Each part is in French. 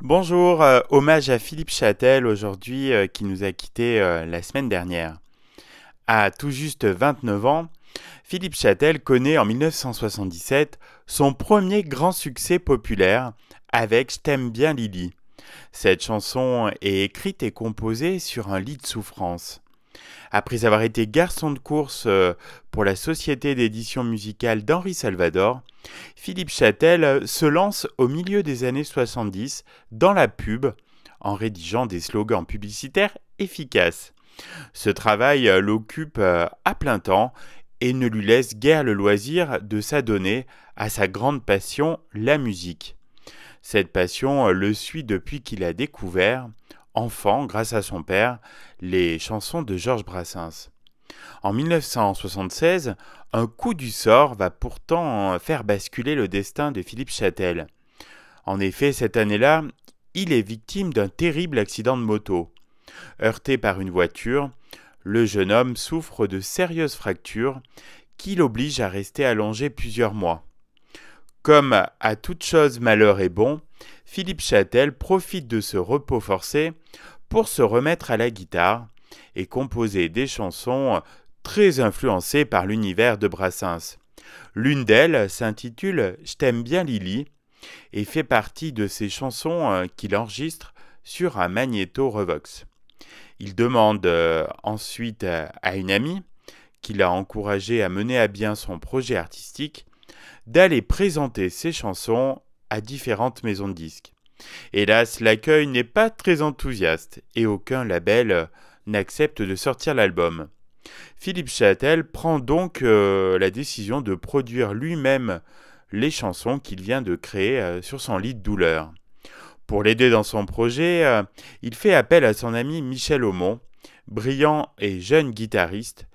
Bonjour, euh, hommage à Philippe Châtel aujourd'hui euh, qui nous a quittés euh, la semaine dernière. À tout juste 29 ans, Philippe Châtel connaît en 1977 son premier grand succès populaire avec Je bien Lily. Cette chanson est écrite et composée sur un lit de souffrance. Après avoir été garçon de course euh, pour la société d'édition musicale d'Henri Salvador, Philippe Châtel euh, se lance au milieu des années 70 dans la pub en rédigeant des slogans publicitaires efficaces. Ce travail euh, l'occupe à plein temps et ne lui laisse guère le loisir de s'adonner à sa grande passion, la musique. Cette passion le suit depuis qu'il a découvert, enfant, grâce à son père, les chansons de Georges Brassens. En 1976, un coup du sort va pourtant faire basculer le destin de Philippe Châtel. En effet, cette année-là, il est victime d'un terrible accident de moto. Heurté par une voiture, le jeune homme souffre de sérieuses fractures qui l'obligent à rester allongé plusieurs mois. Comme à toute chose malheur est bon, Philippe Châtel profite de ce repos forcé pour se remettre à la guitare et composer des chansons très influencées par l'univers de Brassens. L'une d'elles s'intitule Je t'aime bien Lily et fait partie de ces chansons euh, qu'il enregistre sur un magnéto Revox. Il demande euh, ensuite à une amie, qui l'a encouragé à mener à bien son projet artistique, d'aller présenter ses chansons différentes maisons de disques. Hélas, l'accueil n'est pas très enthousiaste et aucun label euh, n'accepte de sortir l'album. Philippe Châtel prend donc euh, la décision de produire lui-même les chansons qu'il vient de créer euh, sur son lit de douleur. Pour l'aider dans son projet, il fait appel à son ami Michel Aumont, brillant et jeune guitariste.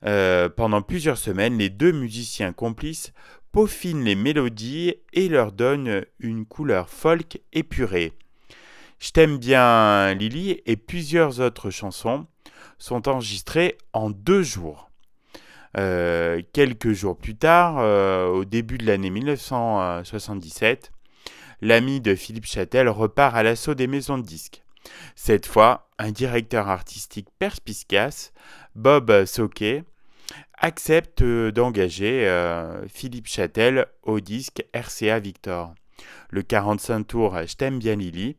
pendant plusieurs semaines, les deux musiciens complices peaufine les mélodies et leur donne une couleur folk épurée. Je t'aime bien Lily et plusieurs autres chansons sont enregistrées en deux jours. Euh, quelques jours plus tard, euh, au début de l'année 1977, l'ami de Philippe Châtel repart à l'assaut des maisons de disques. Cette fois, un directeur artistique perspicace, Bob Soquet, accepte euh, d'engager euh, Philippe Châtel au disque RCA Victor. Le 45 tours Je t'aime bien Lily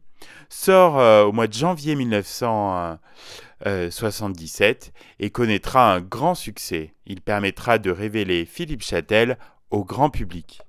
sort euh, au mois de janvier 1977 et connaîtra un grand succès. Il permettra de révéler Philippe Châtel au grand public.